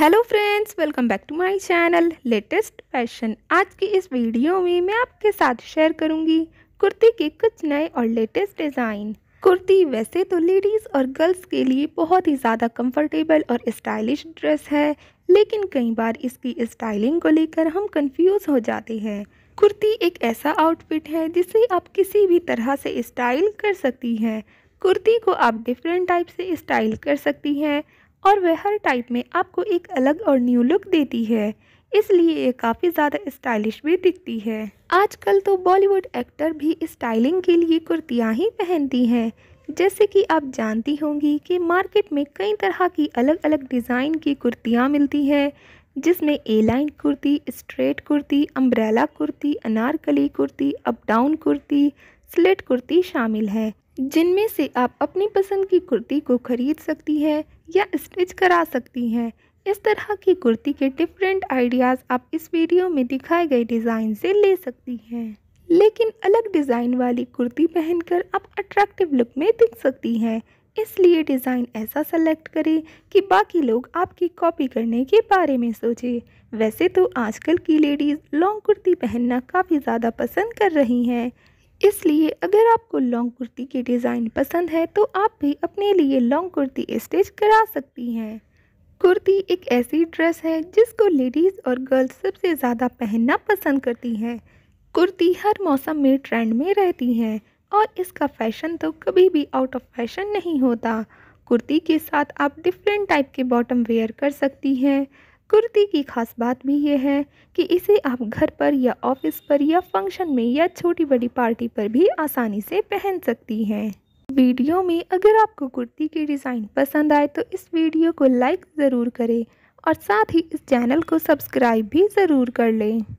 hello friends welcome back to my channel latest fashion आज की इस वीडियो में मैं आपके साथ शेयर करूंगी कुर्ती के कुछ नए और लेटेस्ट डिज़ाइन कुर्ती वैसे तो लेडीज़ और गर्ल्स के लिए बहुत ही ज़्यादा कंफर्टेबल और स्टाइलिश ड्रेस है लेकिन कई बार इसकी स्टाइलिंग को लेकर हम कंफ्यूज हो जाते हैं कुर्ती एक ऐसा आउटफिट है जिसे आप किसी भी तरह से स्टाइल कर सकती हैं कुर्ती को आप डिफरेंट टाइप से स्टाइल कर सकती हैं और वह हर टाइप में आपको एक अलग और न्यू लुक देती है इसलिए ये काफ़ी ज़्यादा स्टाइलिश भी दिखती है आजकल तो बॉलीवुड एक्टर भी स्टाइलिंग के लिए कुर्तियाँ ही पहनती हैं जैसे कि आप जानती होंगी कि मार्केट में कई तरह की अलग अलग डिज़ाइन की कुर्तियाँ मिलती हैं जिसमें A line kurti straight kurti umbrella kurti Anarkali kurti up down kurti slit kurti शामिल है जिनमें से आप अपनी पसंद की कुर्ती को खरीद सकती हैं या स्टिच करा सकती हैं इस तरह की कुर्ती के डिफरेंट आइडियाज़ आप इस वीडियो में दिखाए गए डिज़ाइन से ले सकती हैं लेकिन अलग डिज़ाइन वाली कुर्ती पहनकर आप अट्रैक्टिव लुक में दिख सकती हैं इसलिए डिज़ाइन ऐसा सेलेक्ट करें कि बाकी लोग आपकी कॉपी करने के बारे में सोचें वैसे तो आजकल की लेडीज़ लॉन्ग कुर्ती पहनना काफ़ी ज़्यादा पसंद कर रही हैं इसलिए अगर आपको लॉन्ग कुर्ती के डिज़ाइन पसंद है तो आप भी अपने लिए लॉन्ग कुर्ती स्टिच करा सकती हैं कुर्ती एक ऐसी ड्रेस है जिसको लेडीज़ और गर्ल्स सबसे ज़्यादा पहनना पसंद करती हैं कुर्ती हर मौसम में ट्रेंड में रहती हैं और इसका फैशन तो कभी भी आउट ऑफ फैशन नहीं होता कुर्ती के साथ आप डिफरेंट टाइप के बॉटम वेयर कर सकती हैं कुर्ती की खास बात भी ये है कि इसे आप घर पर या ऑफिस पर या फंक्शन में या छोटी बड़ी पार्टी पर भी आसानी से पहन सकती हैं वीडियो में अगर आपको कुर्ती की डिज़ाइन पसंद आए तो इस वीडियो को लाइक ज़रूर करें और साथ ही इस चैनल को सब्सक्राइब भी ज़रूर कर लें